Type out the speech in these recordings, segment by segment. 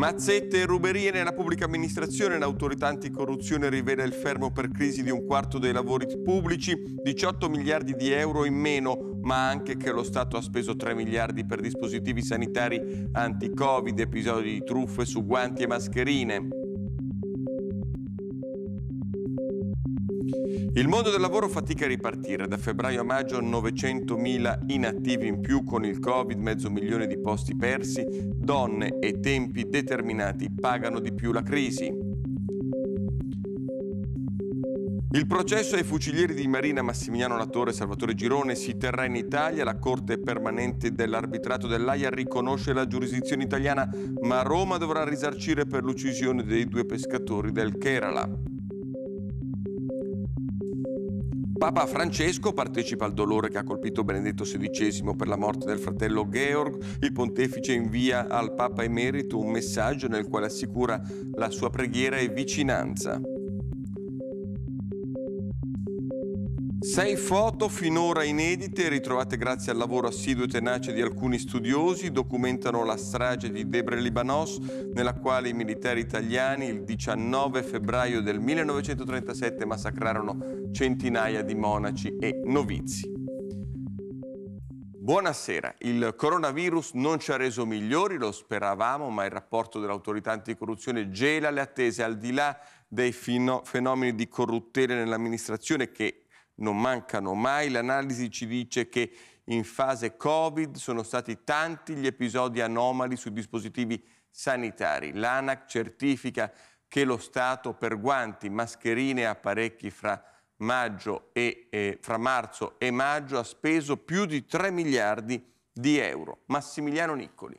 Mazzette e ruberie nella pubblica amministrazione, l'autorità anticorruzione rivela il fermo per crisi di un quarto dei lavori pubblici, 18 miliardi di euro in meno, ma anche che lo Stato ha speso 3 miliardi per dispositivi sanitari anti-Covid, episodi di truffe su guanti e mascherine. Il mondo del lavoro fatica a ripartire. Da febbraio a maggio 900.000 inattivi in più con il Covid, mezzo milione di posti persi, donne e tempi determinati pagano di più la crisi. Il processo ai fucilieri di Marina Massimiliano Latore e Salvatore Girone si terrà in Italia. La Corte permanente dell'arbitrato dell'AIA riconosce la giurisdizione italiana, ma Roma dovrà risarcire per l'uccisione dei due pescatori del Kerala. Papa Francesco partecipa al dolore che ha colpito Benedetto XVI per la morte del fratello Georg. Il pontefice invia al Papa emerito un messaggio nel quale assicura la sua preghiera e vicinanza. Sei foto finora inedite, ritrovate grazie al lavoro assiduo e tenace di alcuni studiosi, documentano la strage di Debre Libanos, nella quale i militari italiani il 19 febbraio del 1937 massacrarono centinaia di monaci e novizi. Buonasera, il coronavirus non ci ha reso migliori, lo speravamo, ma il rapporto dell'autorità anticorruzione gela le attese al di là dei fenomeni di corruttele nell'amministrazione che non mancano mai. L'analisi ci dice che in fase Covid sono stati tanti gli episodi anomali sui dispositivi sanitari. L'ANAC certifica che lo Stato per guanti, mascherine e apparecchi fra, e, eh, fra marzo e maggio ha speso più di 3 miliardi di euro. Massimiliano Niccoli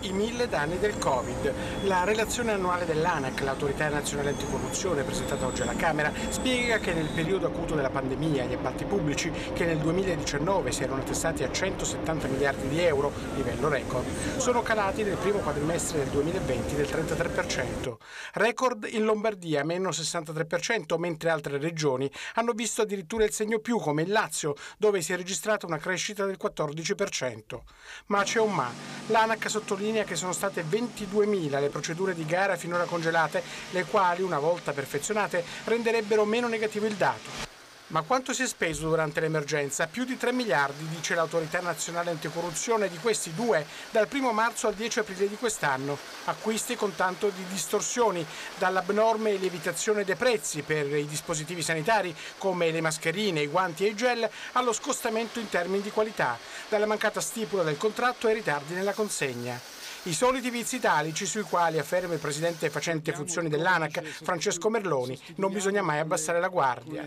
i mille danni del Covid. La relazione annuale dell'ANAC, l'autorità nazionale anticorruzione, presentata oggi alla Camera, spiega che nel periodo acuto della pandemia gli appalti pubblici, che nel 2019 si erano attestati a 170 miliardi di euro, livello record, sono calati nel primo quadrimestre del 2020 del 33%. Record in Lombardia, meno 63%, mentre altre regioni hanno visto addirittura il segno più, come il Lazio, dove si è registrata una crescita del 14%. Ma c'è un ma. L'ANAC sottolinea sottolinea che sono state 22.000 le procedure di gara finora congelate, le quali, una volta perfezionate, renderebbero meno negativo il dato. Ma quanto si è speso durante l'emergenza? Più di 3 miliardi, dice l'autorità nazionale anticorruzione, di questi due dal 1 marzo al 10 aprile di quest'anno. Acquisti con tanto di distorsioni, dall'abnorme lievitazione dei prezzi per i dispositivi sanitari come le mascherine, i guanti e i gel, allo scostamento in termini di qualità, dalla mancata stipula del contratto ai ritardi nella consegna. I soliti vizi italici sui quali, afferma il presidente facente funzioni dell'ANAC, Francesco Merloni, non bisogna mai abbassare la guardia.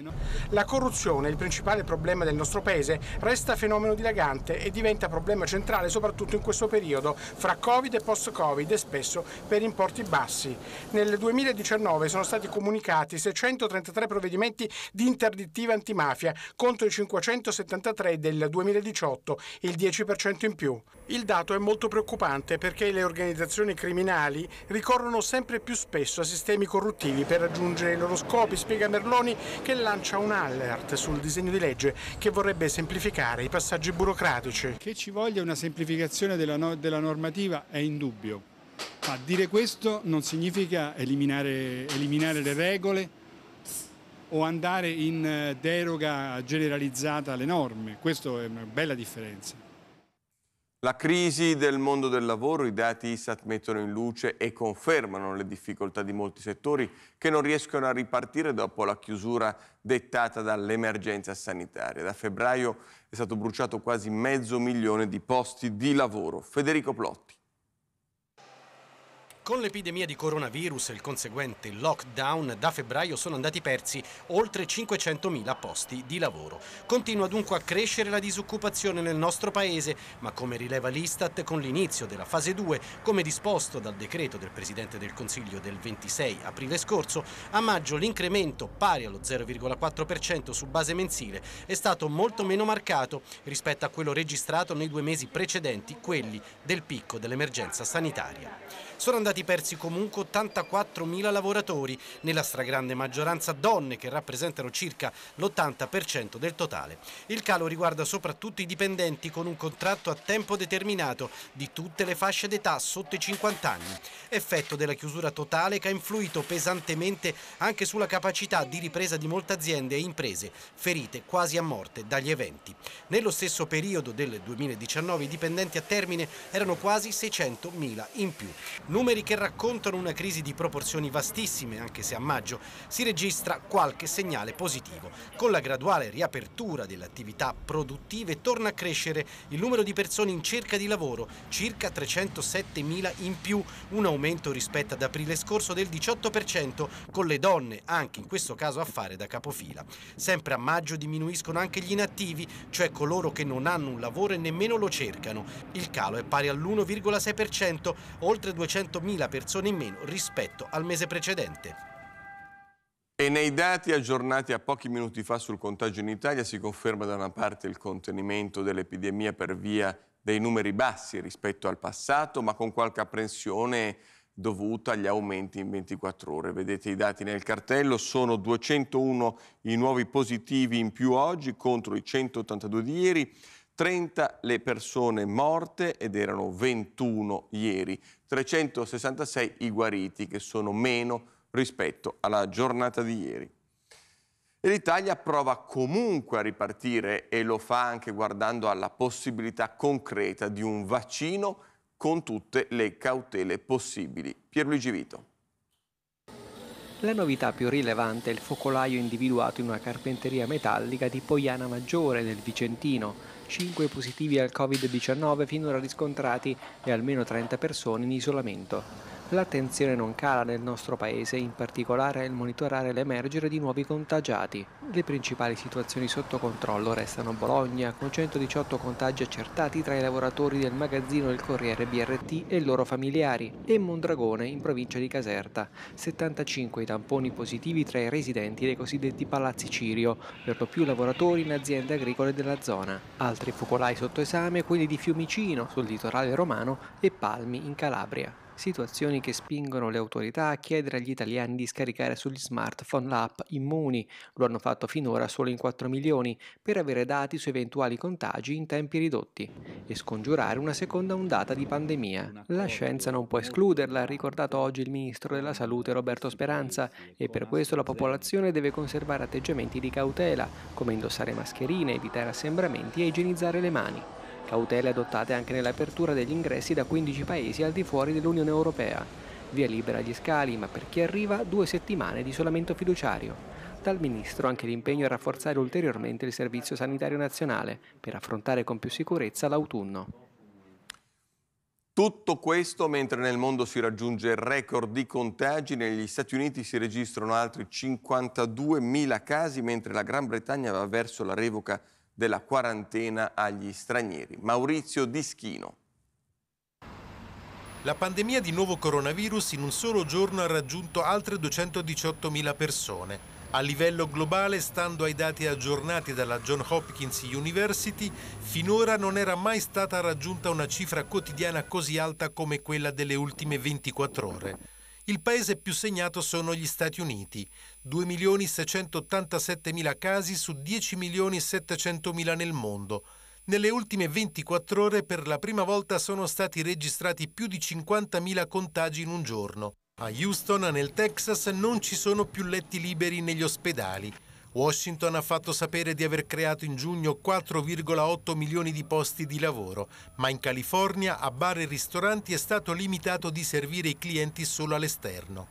La corruzione, il principale problema del nostro paese, resta fenomeno dilagante e diventa problema centrale soprattutto in questo periodo, fra Covid e post-Covid e spesso per importi bassi. Nel 2019 sono stati comunicati 633 provvedimenti di interdittiva antimafia contro i 573 del 2018, il 10% in più. Il dato è molto preoccupante perché le organizzazioni criminali ricorrono sempre più spesso a sistemi corruttivi per raggiungere i loro scopi, spiega Merloni che lancia un alert sul disegno di legge che vorrebbe semplificare i passaggi burocratici. Che ci voglia una semplificazione della, no della normativa è indubbio, ma dire questo non significa eliminare, eliminare le regole, o andare in eh, deroga generalizzata alle norme. Questa è una bella differenza. La crisi del mondo del lavoro, i dati ISAT mettono in luce e confermano le difficoltà di molti settori che non riescono a ripartire dopo la chiusura dettata dall'emergenza sanitaria. Da febbraio è stato bruciato quasi mezzo milione di posti di lavoro. Federico Plotti. Con l'epidemia di coronavirus e il conseguente lockdown, da febbraio sono andati persi oltre 500.000 posti di lavoro. Continua dunque a crescere la disoccupazione nel nostro paese, ma come rileva l'Istat, con l'inizio della fase 2, come disposto dal decreto del Presidente del Consiglio del 26 aprile scorso, a maggio l'incremento, pari allo 0,4% su base mensile, è stato molto meno marcato rispetto a quello registrato nei due mesi precedenti, quelli del picco dell'emergenza sanitaria sono andati persi comunque 84.000 lavoratori, nella stragrande maggioranza donne che rappresentano circa l'80% del totale. Il calo riguarda soprattutto i dipendenti con un contratto a tempo determinato di tutte le fasce d'età sotto i 50 anni, effetto della chiusura totale che ha influito pesantemente anche sulla capacità di ripresa di molte aziende e imprese, ferite quasi a morte dagli eventi. Nello stesso periodo del 2019 i dipendenti a termine erano quasi 600.000 in più numeri che raccontano una crisi di proporzioni vastissime, anche se a maggio si registra qualche segnale positivo. Con la graduale riapertura delle attività produttive torna a crescere il numero di persone in cerca di lavoro, circa 307.000 in più, un aumento rispetto ad aprile scorso del 18%, con le donne anche in questo caso a fare da capofila. Sempre a maggio diminuiscono anche gli inattivi, cioè coloro che non hanno un lavoro e nemmeno lo cercano. Il calo è pari all'1,6%, oltre 200 200.000 persone in meno rispetto al mese precedente. E nei dati aggiornati a pochi minuti fa sul contagio in Italia si conferma da una parte il contenimento dell'epidemia per via dei numeri bassi rispetto al passato, ma con qualche apprensione dovuta agli aumenti in 24 ore. Vedete i dati nel cartello, sono 201 i nuovi positivi in più oggi contro i 182 di ieri, 30 le persone morte ed erano 21 ieri, 366 i guariti che sono meno rispetto alla giornata di ieri. E l'Italia prova comunque a ripartire e lo fa anche guardando alla possibilità concreta di un vaccino con tutte le cautele possibili. Pierluigi Vito. La novità più rilevante è il focolaio individuato in una carpenteria metallica di Poiana Maggiore nel Vicentino, 5 positivi al Covid-19 finora riscontrati e almeno 30 persone in isolamento. L'attenzione non cala nel nostro paese, in particolare il monitorare l'emergere di nuovi contagiati. Le principali situazioni sotto controllo restano Bologna, con 118 contagi accertati tra i lavoratori del magazzino Il Corriere BRT e i loro familiari, e Mondragone, in provincia di Caserta. 75 i tamponi positivi tra i residenti dei cosiddetti palazzi Cirio, per lo più lavoratori in aziende agricole della zona. Altri focolai sotto esame, quelli di Fiumicino, sul litorale romano, e Palmi, in Calabria. Situazioni che spingono le autorità a chiedere agli italiani di scaricare sugli smartphone l'app Immuni. Lo hanno fatto finora solo in 4 milioni per avere dati su eventuali contagi in tempi ridotti e scongiurare una seconda ondata di pandemia. La scienza non può escluderla, ha ricordato oggi il ministro della Salute Roberto Speranza, e per questo la popolazione deve conservare atteggiamenti di cautela, come indossare mascherine, evitare assembramenti e igienizzare le mani cautele adottate anche nell'apertura degli ingressi da 15 paesi al di fuori dell'Unione Europea. Via libera agli scali, ma per chi arriva due settimane di isolamento fiduciario. Dal Ministro anche l'impegno a rafforzare ulteriormente il Servizio Sanitario Nazionale per affrontare con più sicurezza l'autunno. Tutto questo mentre nel mondo si raggiunge il record di contagi, negli Stati Uniti si registrano altri 52.000 casi, mentre la Gran Bretagna va verso la revoca della quarantena agli stranieri. Maurizio Dischino. La pandemia di nuovo coronavirus in un solo giorno ha raggiunto altre 218.000 persone. A livello globale, stando ai dati aggiornati dalla John Hopkins University, finora non era mai stata raggiunta una cifra quotidiana così alta come quella delle ultime 24 ore. Il paese più segnato sono gli Stati Uniti, 2.687.000 casi su 10.700.000 nel mondo. Nelle ultime 24 ore per la prima volta sono stati registrati più di 50.000 contagi in un giorno. A Houston, nel Texas, non ci sono più letti liberi negli ospedali. Washington ha fatto sapere di aver creato in giugno 4,8 milioni di posti di lavoro, ma in California a bar e ristoranti è stato limitato di servire i clienti solo all'esterno.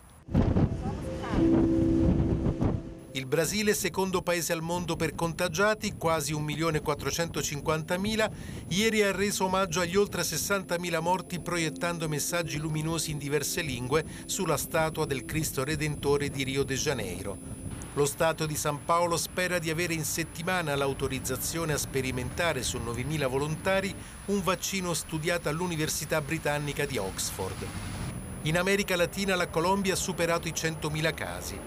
Il Brasile, secondo paese al mondo per contagiati, quasi 1.450.000, ieri ha reso omaggio agli oltre 60.000 morti proiettando messaggi luminosi in diverse lingue sulla statua del Cristo Redentore di Rio de Janeiro. Lo Stato di San Paolo spera di avere in settimana l'autorizzazione a sperimentare su 9.000 volontari un vaccino studiato all'Università Britannica di Oxford. In America Latina la Colombia ha superato i 100.000 casi.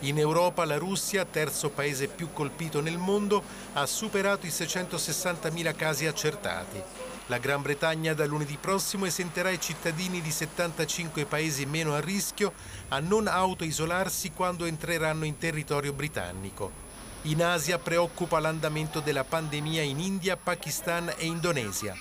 In Europa la Russia, terzo paese più colpito nel mondo, ha superato i 660.000 casi accertati. La Gran Bretagna da lunedì prossimo esenterà i cittadini di 75 paesi meno a rischio a non autoisolarsi quando entreranno in territorio britannico. In Asia preoccupa l'andamento della pandemia in India, Pakistan e Indonesia.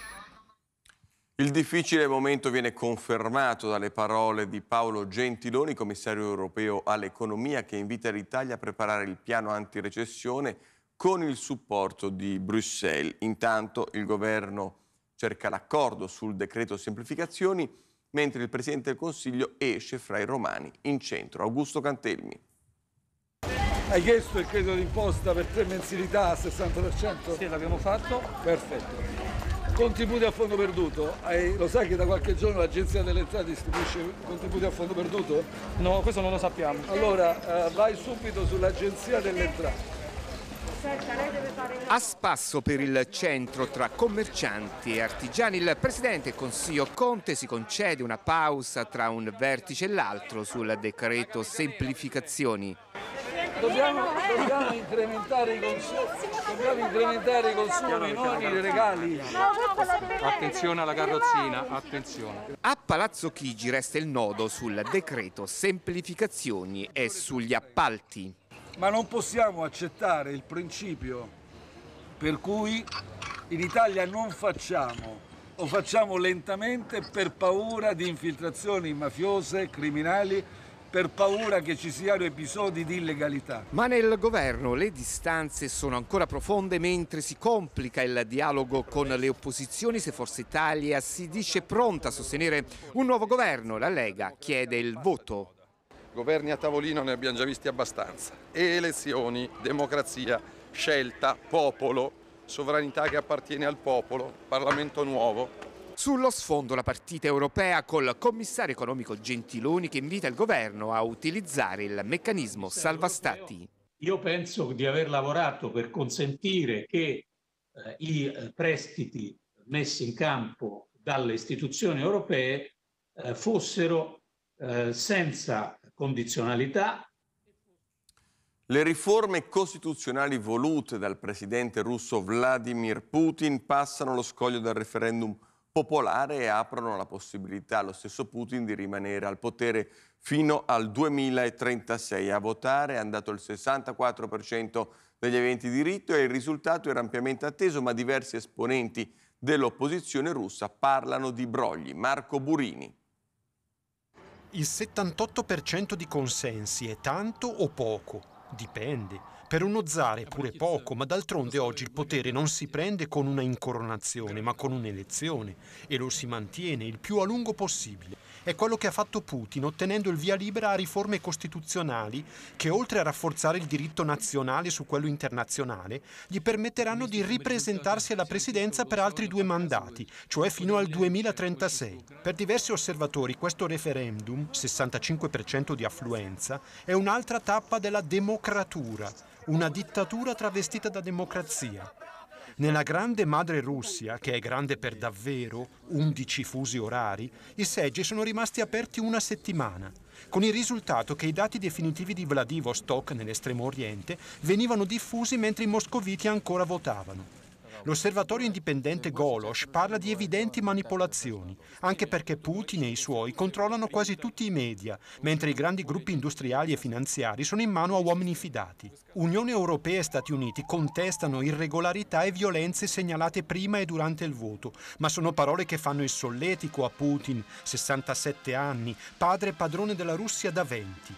Il difficile momento viene confermato dalle parole di Paolo Gentiloni, commissario europeo all'economia, che invita l'Italia a preparare il piano antirecessione con il supporto di Bruxelles. Intanto il governo cerca l'accordo sul decreto semplificazioni mentre il Presidente del Consiglio esce fra i romani in centro. Augusto Cantelmi. Hai chiesto il credito d'imposta per tre mensilità al 60%? Sì, l'abbiamo fatto. Perfetto. Contributi a fondo perduto, eh, lo sai che da qualche giorno l'Agenzia delle Entrate distribuisce contributi a fondo perduto? No, questo non lo sappiamo. Allora eh, vai subito sull'Agenzia delle Entrate a spasso per il centro tra commercianti e artigiani il presidente Consiglio Conte si concede una pausa tra un vertice e l'altro sul decreto semplificazioni. Dobbiamo, dobbiamo, incrementare i consumi, consumi non i regali. Attenzione alla carrozzina, attenzione. A Palazzo Chigi resta il nodo sul decreto semplificazioni e sugli appalti ma non possiamo accettare il principio per cui in Italia non facciamo o facciamo lentamente per paura di infiltrazioni mafiose, criminali, per paura che ci siano episodi di illegalità. Ma nel governo le distanze sono ancora profonde mentre si complica il dialogo con le opposizioni se Forza Italia si dice pronta a sostenere un nuovo governo. La Lega chiede il voto governi a tavolino ne abbiamo già visti abbastanza, elezioni, democrazia, scelta, popolo, sovranità che appartiene al popolo, Parlamento nuovo. Sullo sfondo la partita europea col commissario economico Gentiloni che invita il governo a utilizzare il meccanismo salva stati. Io penso di aver lavorato per consentire che eh, i eh, prestiti messi in campo dalle istituzioni europee eh, fossero eh, senza condizionalità. Le riforme costituzionali volute dal presidente russo Vladimir Putin passano lo scoglio del referendum popolare e aprono la possibilità allo stesso Putin di rimanere al potere fino al 2036. A votare è andato il 64% degli eventi di diritto e il risultato era ampiamente atteso, ma diversi esponenti dell'opposizione russa parlano di brogli. Marco Burini il 78% di consensi è tanto o poco? Dipende. Per uno zar è pure poco, ma d'altronde oggi il potere non si prende con una incoronazione, ma con un'elezione e lo si mantiene il più a lungo possibile. È quello che ha fatto Putin ottenendo il via libera a riforme costituzionali che oltre a rafforzare il diritto nazionale su quello internazionale, gli permetteranno di ripresentarsi alla presidenza per altri due mandati, cioè fino al 2036. Per diversi osservatori questo referendum, 65% di affluenza, è un'altra tappa della democrazia burocratura, una dittatura travestita da democrazia. Nella grande madre Russia, che è grande per davvero, 11 fusi orari, i seggi sono rimasti aperti una settimana, con il risultato che i dati definitivi di Vladivostok nell'estremo oriente venivano diffusi mentre i moscoviti ancora votavano. L'osservatorio indipendente Golosh parla di evidenti manipolazioni, anche perché Putin e i suoi controllano quasi tutti i media, mentre i grandi gruppi industriali e finanziari sono in mano a uomini fidati. Unione Europea e Stati Uniti contestano irregolarità e violenze segnalate prima e durante il voto, ma sono parole che fanno il solletico a Putin, 67 anni, padre e padrone della Russia da 20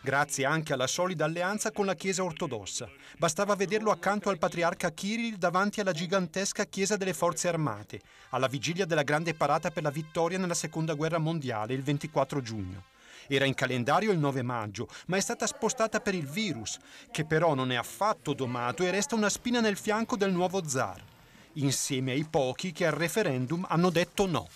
grazie anche alla solida alleanza con la Chiesa ortodossa. Bastava vederlo accanto al patriarca Kirill davanti alla gigantesca Chiesa delle Forze Armate, alla vigilia della grande parata per la vittoria nella Seconda Guerra Mondiale il 24 giugno. Era in calendario il 9 maggio, ma è stata spostata per il virus, che però non è affatto domato e resta una spina nel fianco del nuovo zar, insieme ai pochi che al referendum hanno detto no.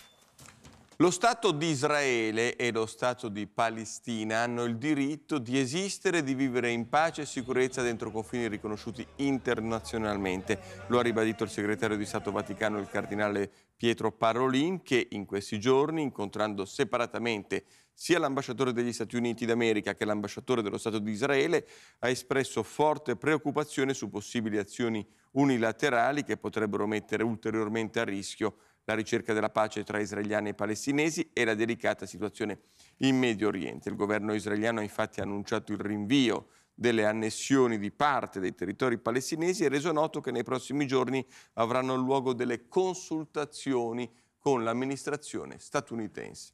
Lo Stato di Israele e lo Stato di Palestina hanno il diritto di esistere e di vivere in pace e sicurezza dentro confini riconosciuti internazionalmente. Lo ha ribadito il segretario di Stato Vaticano, il cardinale Pietro Parolin, che in questi giorni, incontrando separatamente sia l'ambasciatore degli Stati Uniti d'America che l'ambasciatore dello Stato di Israele, ha espresso forte preoccupazione su possibili azioni unilaterali che potrebbero mettere ulteriormente a rischio la ricerca della pace tra israeliani e palestinesi e la delicata situazione in Medio Oriente. Il governo israeliano ha infatti annunciato il rinvio delle annessioni di parte dei territori palestinesi e reso noto che nei prossimi giorni avranno luogo delle consultazioni con l'amministrazione statunitense.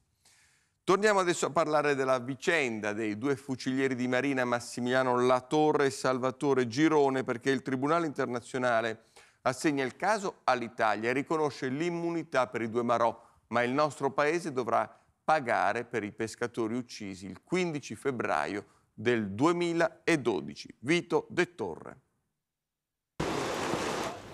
Torniamo adesso a parlare della vicenda dei due fucilieri di Marina Massimiliano Latorre e Salvatore Girone perché il Tribunale internazionale assegna il caso all'Italia e riconosce l'immunità per i due Marò, ma il nostro paese dovrà pagare per i pescatori uccisi il 15 febbraio del 2012. Vito De Torre.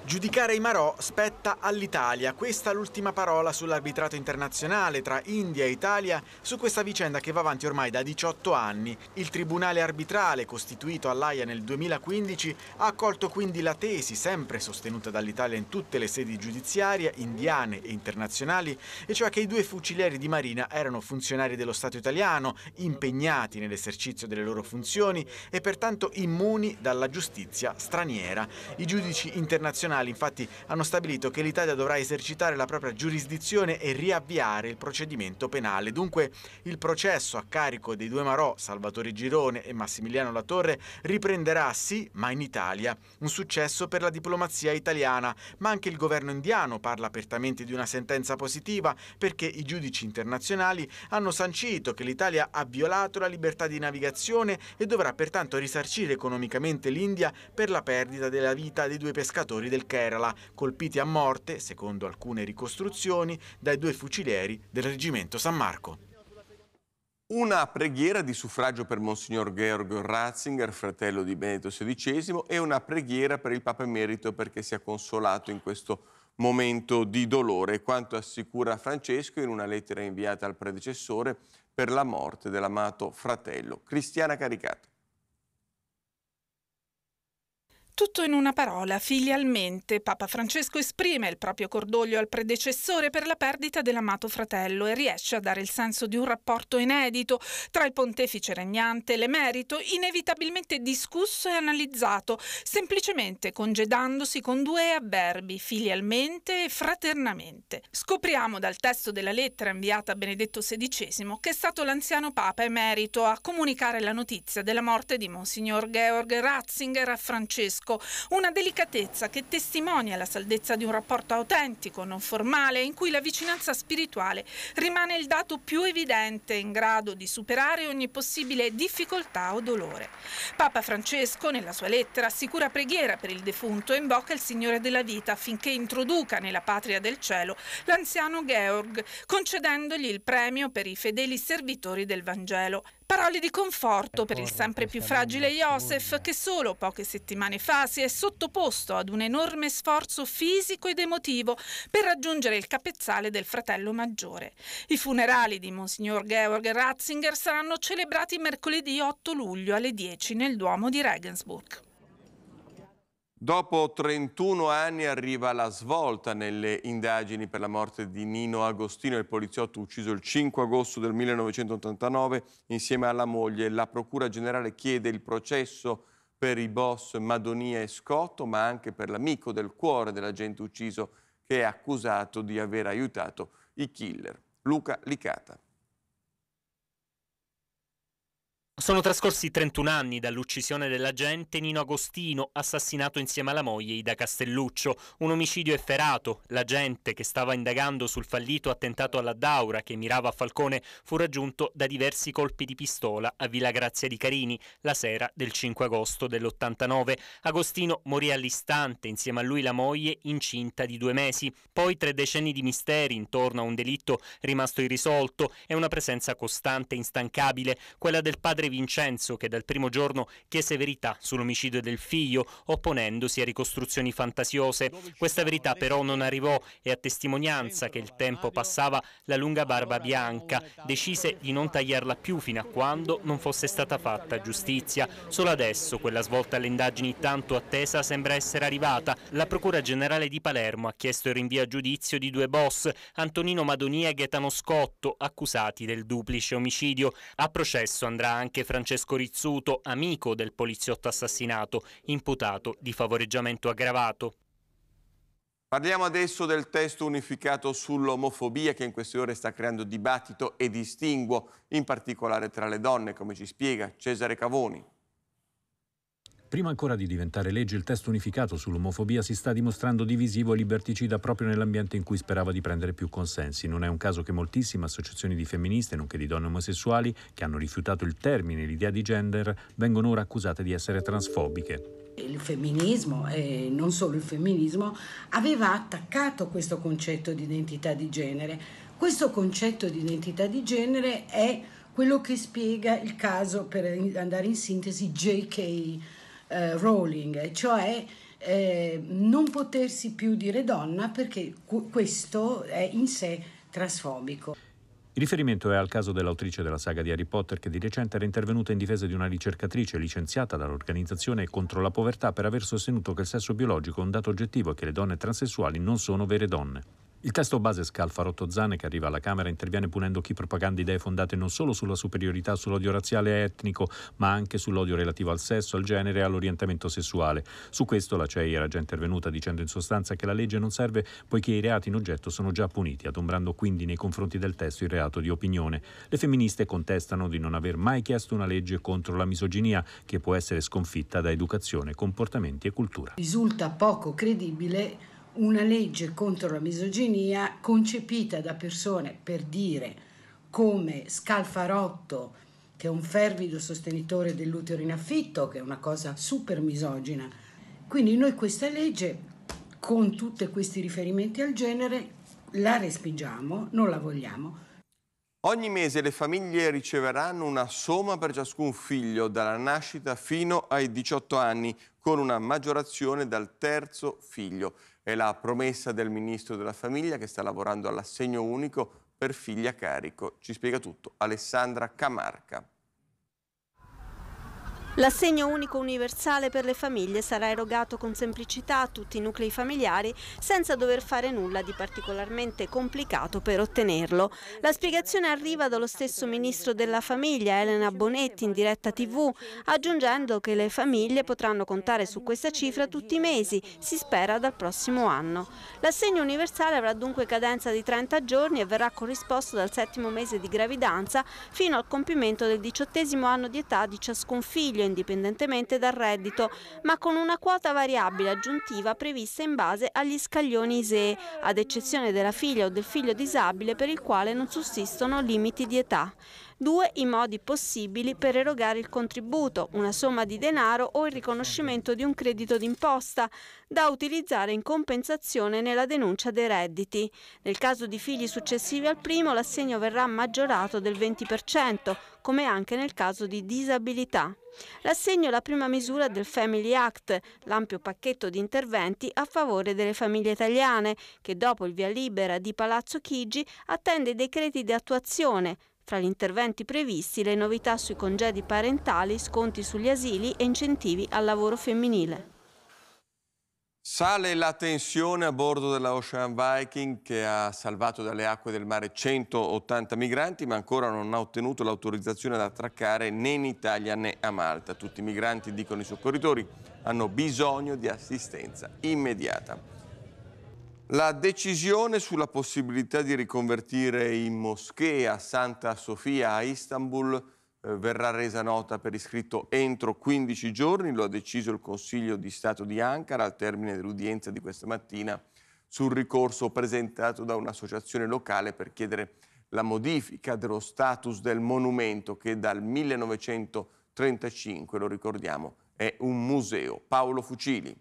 Giudicare i Marò spetta all'Italia. Questa è l'ultima parola sull'arbitrato internazionale tra India e Italia su questa vicenda che va avanti ormai da 18 anni. Il tribunale arbitrale, costituito all'AIA nel 2015, ha accolto quindi la tesi, sempre sostenuta dall'Italia in tutte le sedi giudiziarie, indiane e internazionali, e cioè che i due fucilieri di Marina erano funzionari dello Stato italiano, impegnati nell'esercizio delle loro funzioni e pertanto immuni dalla giustizia straniera. I giudici internazionali internazionali infatti hanno stabilito che l'Italia dovrà esercitare la propria giurisdizione e riavviare il procedimento penale. Dunque il processo a carico dei due Marò, Salvatore Girone e Massimiliano Latorre, riprenderà sì, ma in Italia. Un successo per la diplomazia italiana, ma anche il governo indiano parla apertamente di una sentenza positiva perché i giudici internazionali hanno sancito che l'Italia ha violato la libertà di navigazione e dovrà pertanto risarcire economicamente l'India per la perdita della vita dei due pescatori del del Kerala, colpiti a morte, secondo alcune ricostruzioni, dai due fucilieri del reggimento San Marco. Una preghiera di suffragio per Monsignor Georg Ratzinger, fratello di Benedetto XVI, e una preghiera per il Papa Emerito perché sia consolato in questo momento di dolore, quanto assicura Francesco in una lettera inviata al predecessore per la morte dell'amato fratello. Cristiana Caricato. Tutto in una parola, filialmente, Papa Francesco esprime il proprio cordoglio al predecessore per la perdita dell'amato fratello e riesce a dare il senso di un rapporto inedito tra il pontefice regnante e l'emerito, inevitabilmente discusso e analizzato, semplicemente congedandosi con due avverbi, filialmente e fraternamente. Scopriamo dal testo della lettera inviata a Benedetto XVI che è stato l'anziano Papa emerito a comunicare la notizia della morte di Monsignor Georg Ratzinger a Francesco fresco, una delicatezza che testimonia la saldezza di un rapporto autentico, non formale, in cui la vicinanza spirituale rimane il dato più evidente in grado di superare ogni possibile difficoltà o dolore. Papa Francesco, nella sua lettera, assicura preghiera per il defunto e invoca il Signore della vita affinché introduca nella patria del cielo l'anziano Georg, concedendogli il premio per i fedeli servitori del Vangelo. Parole di conforto per il sempre più fragile Josef che solo poche settimane fa si è sottoposto ad un enorme sforzo fisico ed emotivo per raggiungere il capezzale del fratello maggiore. I funerali di Monsignor Georg Ratzinger saranno celebrati mercoledì 8 luglio alle 10 nel Duomo di Regensburg. Dopo 31 anni arriva la svolta nelle indagini per la morte di Nino Agostino, il poliziotto ucciso il 5 agosto del 1989 insieme alla moglie. La Procura Generale chiede il processo per i boss Madonia e Scotto, ma anche per l'amico del cuore dell'agente ucciso che è accusato di aver aiutato i killer, Luca Licata. Sono trascorsi 31 anni dall'uccisione dell'agente Nino Agostino, assassinato insieme alla moglie Ida Castelluccio. Un omicidio efferato. L'agente che stava indagando sul fallito attentato alla Daura che mirava a Falcone fu raggiunto da diversi colpi di pistola a Villa Grazia di Carini la sera del 5 agosto dell'89. Agostino morì all'istante, insieme a lui la moglie, incinta di due mesi. Poi tre decenni di misteri intorno a un delitto rimasto irrisolto e una presenza costante e instancabile, quella del padre Vincenzo che dal primo giorno chiese verità sull'omicidio del figlio, opponendosi a ricostruzioni fantasiose. Questa verità però non arrivò e a testimonianza che il tempo passava la lunga barba bianca decise di non tagliarla più fino a quando non fosse stata fatta giustizia. Solo adesso quella svolta alle indagini tanto attesa sembra essere arrivata. La Procura Generale di Palermo ha chiesto il rinvio a giudizio di due boss, Antonino Madonia e Gaetano Scotto, accusati del duplice omicidio. A processo andrà anche Francesco Rizzuto, amico del poliziotto assassinato, imputato di favoreggiamento aggravato. Parliamo adesso del testo unificato sull'omofobia che in queste ore sta creando dibattito e distinguo, in particolare tra le donne, come ci spiega Cesare Cavoni. Prima ancora di diventare legge, il testo unificato sull'omofobia si sta dimostrando divisivo e liberticida proprio nell'ambiente in cui sperava di prendere più consensi. Non è un caso che moltissime associazioni di femministe, nonché di donne omosessuali, che hanno rifiutato il termine e l'idea di gender, vengono ora accusate di essere transfobiche il femminismo e non solo il femminismo aveva attaccato questo concetto di identità di genere. Questo concetto di identità di genere è quello che spiega il caso, per andare in sintesi, J.K eh, Rowling, cioè eh, non potersi più dire donna perché cu- questo è in sé trasfobico. Il riferimento è al caso dell'autrice della saga di Harry Potter che di recente era intervenuta in difesa di una ricercatrice licenziata dall'organizzazione contro la povertà per aver sostenuto che il sesso biologico è un dato oggettivo e che le donne transessuali non sono vere donne. Il testo base scalfa Rottozane che arriva alla Camera interviene punendo chi propaganda idee fondate non solo sulla superiorità sull'odio razziale e etnico, ma anche sull'odio relativo al sesso, al genere e all'orientamento sessuale. Su questo la CEI era già intervenuta dicendo in sostanza che la legge non serve poiché i reati in oggetto sono già puniti, adombrando quindi nei confronti del testo il reato di opinione. Le femministe contestano di non aver mai chiesto una legge contro la misoginia che può essere sconfitta da educazione, comportamenti e cultura. Risulta poco credibile una legge contro la misoginia concepita da persone, per dire, come Scalfarotto, che è un fervido sostenitore dell'utero in affitto, che è una cosa super misogina. Quindi noi questa legge, con tutti questi riferimenti al genere, la respingiamo, non la vogliamo. Ogni mese le famiglie riceveranno una somma per ciascun figlio dalla nascita fino ai 18 anni, con una maggiorazione dal terzo figlio. È la promessa del ministro della famiglia che sta lavorando all'assegno unico per figli a carico. Ci spiega tutto Alessandra Camarca. L'assegno unico universale per le famiglie sarà erogato con semplicità a tutti i nuclei familiari senza dover fare nulla di particolarmente complicato per ottenerlo. La spiegazione arriva dallo stesso ministro della famiglia Elena Bonetti in diretta tv aggiungendo che le famiglie potranno contare su questa cifra tutti i mesi, si spera dal prossimo anno. L'assegno universale avrà dunque cadenza di 30 giorni e verrà corrisposto dal settimo mese di gravidanza fino al compimento del diciottesimo anno di età di ciascun figlio indipendentemente dal reddito, ma con una quota variabile aggiuntiva prevista in base agli scaglioni ISEE, ad eccezione della figlia o del figlio disabile per il quale non sussistono limiti di età. Due, i modi possibili per erogare il contributo, una somma di denaro o il riconoscimento di un credito d'imposta, da utilizzare in compensazione nella denuncia dei redditi. Nel caso di figli successivi al primo, l'assegno verrà maggiorato del 20%, come anche nel caso di disabilità. L'assegno è la prima misura del Family Act, l'ampio pacchetto di interventi a favore delle famiglie italiane, che dopo il via libera di Palazzo Chigi attende i decreti di attuazione, fra gli interventi previsti le novità sui congedi parentali, sconti sugli asili e incentivi al lavoro femminile. Sale la tensione a bordo della Ocean Viking che ha salvato dalle acque del mare 180 migranti ma ancora non ha ottenuto l'autorizzazione ad attraccare né in Italia né a Malta. Tutti i migranti, dicono i soccorritori, hanno bisogno di assistenza immediata. La decisione sulla possibilità di riconvertire in moschea Santa Sofia a Istanbul eh, verrà resa nota per iscritto entro 15 giorni, lo ha deciso il Consiglio di Stato di Ankara al termine dell'udienza di questa mattina sul ricorso presentato da un'associazione locale per chiedere la modifica dello status del monumento che dal 1935, lo ricordiamo, è un museo. Paolo Fucili.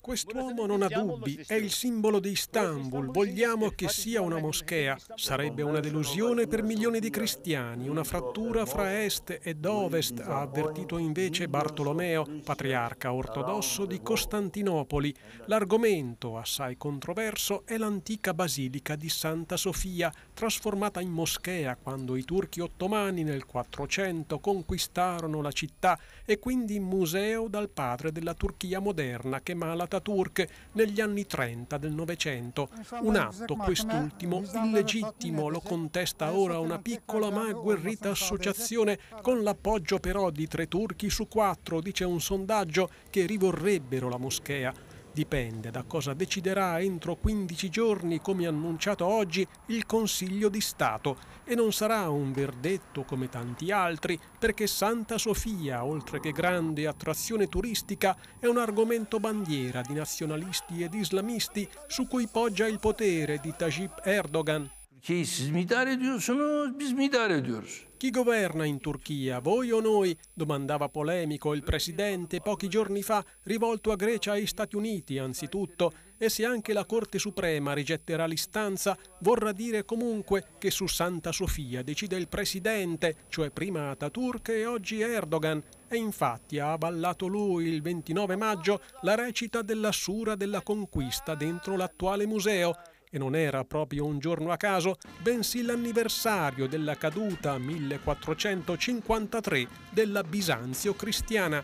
Quest'uomo non ha dubbi, è il simbolo di Istanbul, vogliamo che sia una moschea. Sarebbe una delusione per milioni di cristiani, una frattura fra est ed ovest, ha avvertito invece Bartolomeo, patriarca ortodosso di Costantinopoli. L'argomento, assai controverso, è l'antica basilica di Santa Sofia, trasformata in moschea quando i turchi ottomani nel 400 conquistarono la città e quindi museo dal padre della Turchia moderna che sistema all'Ataturk negli anni 30 del Novecento. Un atto, quest'ultimo, illegittimo, lo contesta ora una piccola ma agguerrita associazione con l'appoggio però di tre turchi su quattro, dice un sondaggio, che rivorrebbero la moschea. Dipende da cosa deciderà entro 15 giorni, come annunciato oggi, il Consiglio di Stato e non sarà un verdetto come tanti altri, perché Santa Sofia, oltre che grande attrazione turistica, è un argomento bandiera di nazionalisti ed islamisti su cui poggia il potere di Tajib Erdogan Turchiya'yı siz mi idare ediyorsunuz, biz mi idare ediyoruz? Chi governa in Turchia, voi o noi? domandava polemico il presidente pochi giorni fa, rivolto a Grecia e Stati Uniti anzitutto, e se anche la Corte Suprema rigetterà l'istanza, vorrà dire comunque che su Santa Sofia decide il presidente, cioè prima Ataturk e oggi Erdogan, e infatti ha avallato lui il 29 maggio la recita della Sura della Conquista dentro l'attuale museo e non era proprio un giorno a caso, bensì l'anniversario della caduta 1453 della Bisanzio cristiana.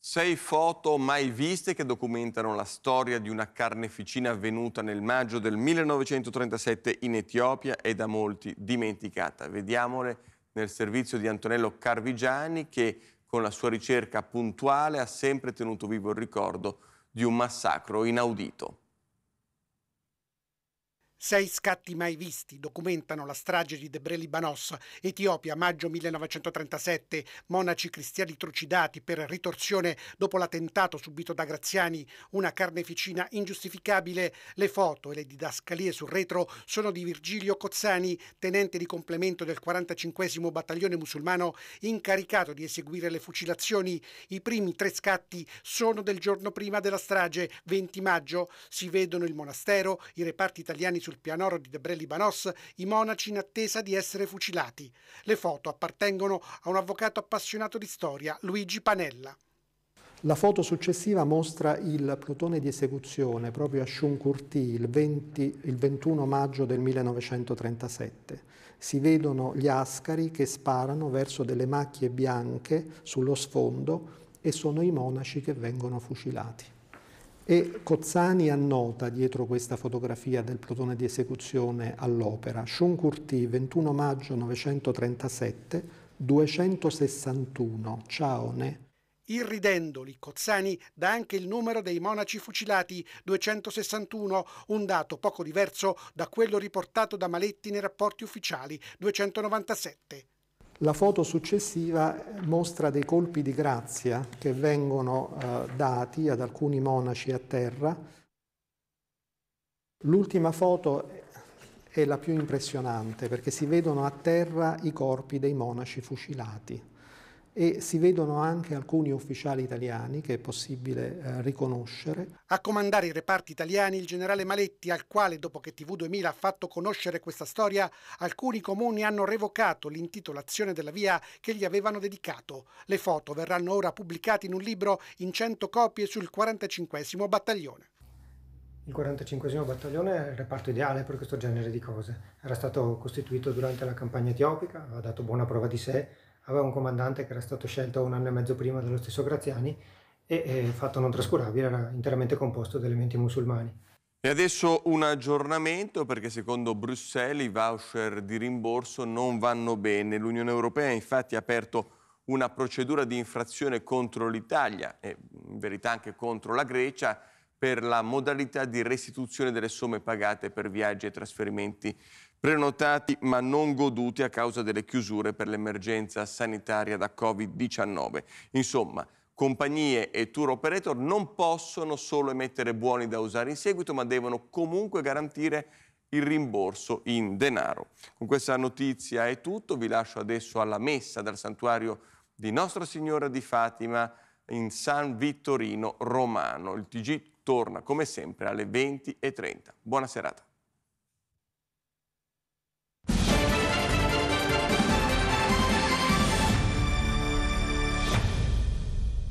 Sei foto mai viste che documentano la storia di una carneficina avvenuta nel maggio del 1937 in Etiopia e da molti dimenticata. Vediamole nel servizio di Antonello Carvigiani che con la sua ricerca puntuale ha sempre tenuto vivo il ricordo di un massacro inaudito. Sei scatti mai visti documentano la strage di Debre Libanos, Etiopia, maggio 1937, monaci cristiani trucidati per ritorsione dopo l'attentato subito da Graziani, una carneficina ingiustificabile. Le foto e le didascalie sul retro sono di Virgilio Cozzani, tenente di complemento del 45 battaglione musulmano incaricato di eseguire le fucilazioni. I primi tre scatti sono del giorno prima della strage, 20 maggio. Si vedono il monastero, i reparti italiani su sul pianoro di Debre Libanos i monaci in attesa di essere fucilati. Le foto appartengono a un avvocato appassionato di storia, Luigi Panella. La foto successiva mostra il plotone di esecuzione proprio a Shunkurti il, il 21 maggio del 1937. Si vedono gli ascari che sparano verso delle macchie bianche sullo sfondo e sono i monaci che vengono fucilati. E Cozzani annota dietro questa fotografia del plotone di esecuzione all'opera, Sean Curti, 21 maggio 937, 261, Ciaone. Irridendoli, Cozzani dà anche il numero dei monaci fucilati, 261, un dato poco diverso da quello riportato da Maletti nei rapporti ufficiali, 297. La foto successiva eh, mostra dei colpi di grazia che vengono eh, dati ad alcuni monaci a terra. L'ultima foto eh, è la più impressionante perché si vedono a terra i corpi dei monaci fucilati e si vedono anche alcuni ufficiali italiani che è possibile eh, riconoscere. A comandare i reparti italiani il generale Maletti, al quale dopo che TV2000 ha fatto conoscere questa storia, alcuni comuni hanno revocato l'intitolazione della via che gli avevano dedicato. Le foto verranno ora pubblicate in un libro in 100 copie sul 45 battaglione. Il 45 battaglione è il reparto ideale per questo genere di cose. Era stato costituito durante la campagna etiopica, ha dato buona prova di sé aveva un comandante che era stato scelto un anno e mezzo prima dallo stesso Graziani e, e fatto non trascurabile, era interamente composto da elementi musulmani. E adesso un aggiornamento perché secondo Bruxelles i voucher di rimborso non vanno bene. L'Unione Europea infatti ha aperto una procedura di infrazione contro l'Italia e in verità anche contro la Grecia per la modalità di restituzione delle somme pagate per viaggi e trasferimenti prenotati ma non goduti a causa delle chiusure per l'emergenza sanitaria da Covid-19. Insomma, compagnie e tour operator non possono solo emettere buoni da usare in seguito, ma devono comunque garantire il rimborso in denaro. Con questa notizia è tutto, vi lascio adesso alla messa dal santuario di Nostra Signora di Fatima in San Vittorino Romano. Il TG torna come sempre alle 20.30. Buona serata.